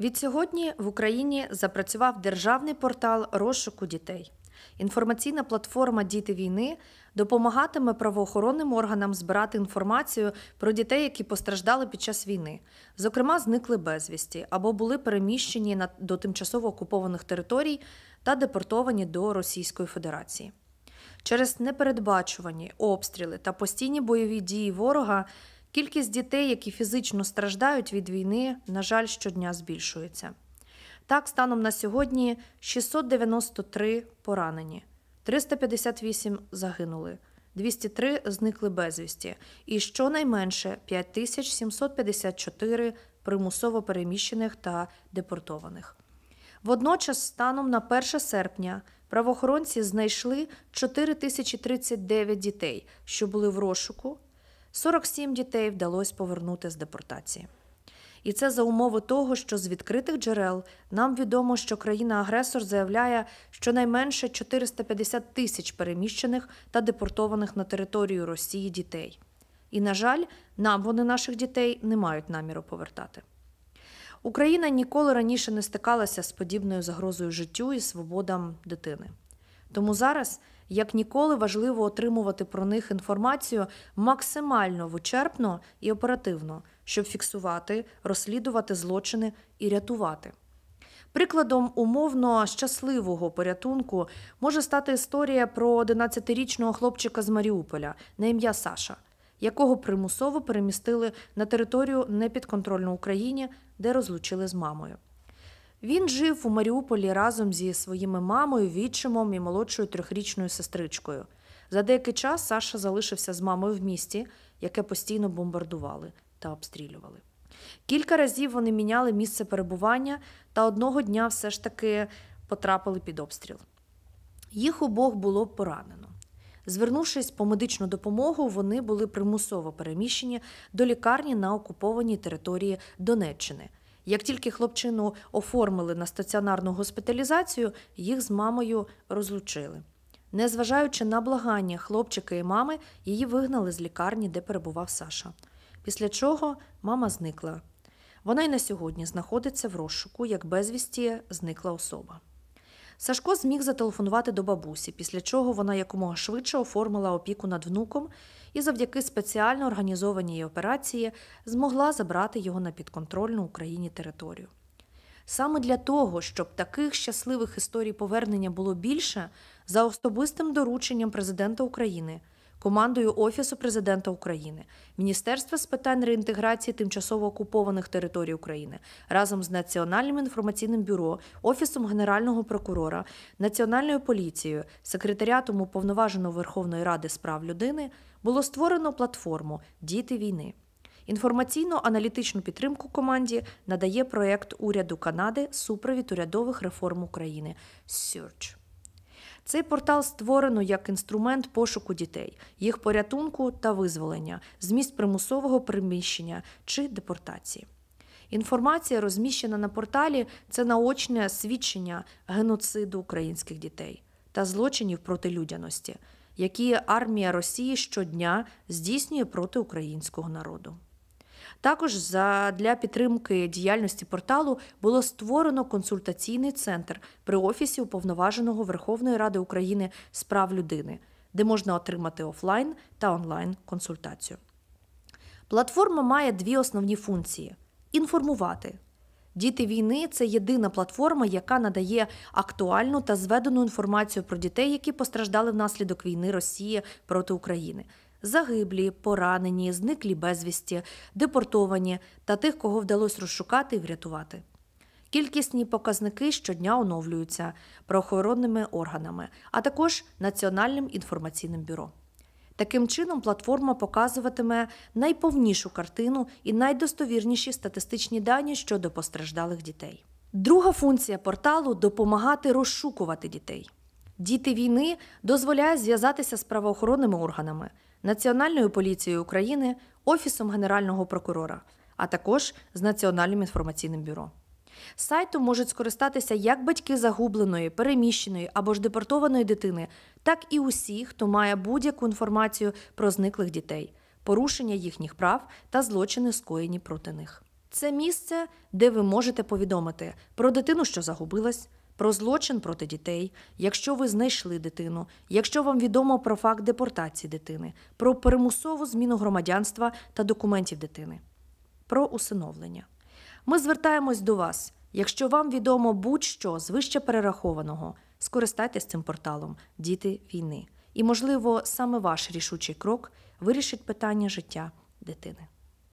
Відсьогодні в Україні запрацював державний портал розшуку дітей. Інформаційна платформа Діти війни допомагатиме правоохоронним органам збирати інформацію про дітей, які постраждали під час війни, зокрема, зникли безвісті або були переміщені до тимчасово окупованих територій та депортовані до Російської Федерації. Через непередбачувані обстріли та постійні бойові дії ворога Кількість дітей, які фізично страждають від війни, на жаль, щодня збільшується. Так, станом на сьогодні 693 поранені, 358 загинули, 203 зникли безвісті, і щонайменше 5754 примусово переміщених та депортованих. Водночас, станом на 1 серпня, правоохоронці знайшли 4039 дітей, що були в розшуку. 47 дітей вдалося повернути з депортації. І це за умови того, що з відкритих джерел нам відомо, що країна-агресор заявляє, щонайменше 450 тисяч переміщених та депортованих на територію Росії дітей. І, на жаль, нам вони наших дітей не мають наміру повертати. Україна ніколи раніше не стикалася з подібною загрозою життю і свободам дитини. Тому зараз як ніколи важливо отримувати про них інформацію максимально вичерпно і оперативно, щоб фіксувати, розслідувати злочини і рятувати. Прикладом умовно щасливого порятунку може стати історія про 11-річного хлопчика з Маріуполя на ім'я Саша, якого примусово перемістили на територію непідконтрольну Україні, де розлучили з мамою. Він жив у Маріуполі разом зі своїми мамою, відчимом і молодшою трьохрічною сестричкою. За деякий час Саша залишився з мамою в місті, яке постійно бомбардували та обстрілювали. Кілька разів вони міняли місце перебування та одного дня все ж таки потрапили під обстріл. Їх обох було поранено. Звернувшись по медичну допомогу, вони були примусово переміщені до лікарні на окупованій території Донеччини. Як тільки хлопчину оформили на стаціонарну госпіталізацію, їх з мамою розлучили. Незважаючи на благання хлопчика і мами, її вигнали з лікарні, де перебував Саша. Після чого мама зникла. Вона й на сьогодні знаходиться в розшуку, як безвісті зникла особа. Сашко зміг зателефонувати до бабусі, після чого вона якомога швидше оформила опіку над внуком і завдяки спеціально організованій операції змогла забрати його на підконтрольну Україні територію. Саме для того, щоб таких щасливих історій повернення було більше, за особистим дорученням президента України командою Офісу президента України, Міністерства з питань реінтеграції тимчасово окупованих територій України разом з Національним інформаційним бюро, Офісом Генерального прокурора, Національною поліцією, секретаріатом уповноваженого Верховної Ради з прав людини було створено платформу Діти війни. Інформаційно-аналітичну підтримку команді надає проєкт уряду Канади Супровід урядових реформ України Сюрч. Цей портал створено як інструмент пошуку дітей, їх порятунку та визволення, зміст примусового приміщення чи депортації. Інформація, розміщена на порталі, це наочне свідчення геноциду українських дітей та злочинів проти людяності, які армія Росії щодня здійснює проти українського народу. Також для підтримки діяльності порталу було створено консультаційний центр при офісі уповноваженого Верховної Ради України з прав людини, де можна отримати офлайн та онлайн консультацію. Платформа має дві основні функції: інформувати. Діти війни це єдина платформа, яка надає актуальну та зведену інформацію про дітей, які постраждали внаслідок війни Росії проти України загиблі, поранені, зниклі безвісті, депортовані та тих, кого вдалося розшукати і врятувати. Кількісні показники щодня оновлюються правоохоронними органами, а також Національним інформаційним бюро. Таким чином, платформа показуватиме найповнішу картину і найдостовірніші статистичні дані щодо постраждалих дітей. Друга функція порталу допомагати розшукувати дітей. Діти війни дозволяє зв'язатися з правоохоронними органами, Національною поліцією України, Офісом Генерального прокурора, а також з Національним інформаційним бюро. Сайтом можуть скористатися як батьки загубленої, переміщеної або ж депортованої дитини, так і усі, хто має будь-яку інформацію про зниклих дітей, порушення їхніх прав та злочини, скоєні проти них. Це місце, де ви можете повідомити про дитину, що загубилась, про злочин проти дітей, якщо ви знайшли дитину, якщо вам відомо про факт депортації дитини, про примусову зміну громадянства та документів дитини, про усиновлення. Ми звертаємось до вас. Якщо вам відомо будь-що з вище перерахованого, скористайтесь цим порталом Діти війни. І, можливо, саме ваш рішучий крок вирішить питання життя дитини.